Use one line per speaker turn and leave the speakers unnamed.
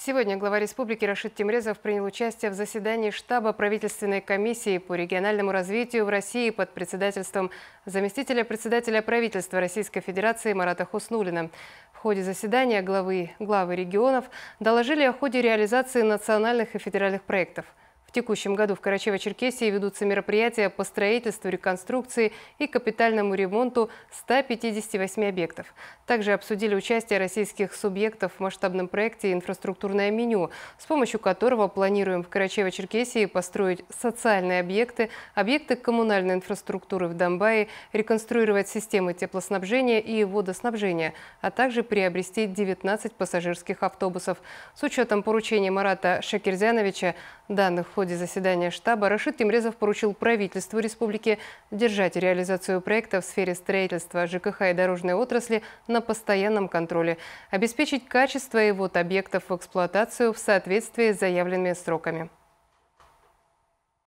Сегодня глава республики Рашид Тимрезов принял участие в заседании штаба правительственной комиссии по региональному развитию в России под председательством заместителя председателя правительства Российской Федерации Марата Хуснулина. В ходе заседания главы, главы регионов доложили о ходе реализации национальных и федеральных проектов – текущем году в Карачаево-Черкесии ведутся мероприятия по строительству, реконструкции и капитальному ремонту 158 объектов. Также обсудили участие российских субъектов в масштабном проекте «Инфраструктурное меню», с помощью которого планируем в Карачаево-Черкесии построить социальные объекты, объекты коммунальной инфраструктуры в Донбайе, реконструировать системы теплоснабжения и водоснабжения, а также приобрести 19 пассажирских автобусов. С учетом поручения Марата Шакирзяновича данных в ходе заседания штаба Рашид Тимрезов поручил правительству республики держать реализацию проекта в сфере строительства ЖКХ и дорожной отрасли на постоянном контроле, обеспечить качество и ввод объектов в эксплуатацию в соответствии с заявленными сроками.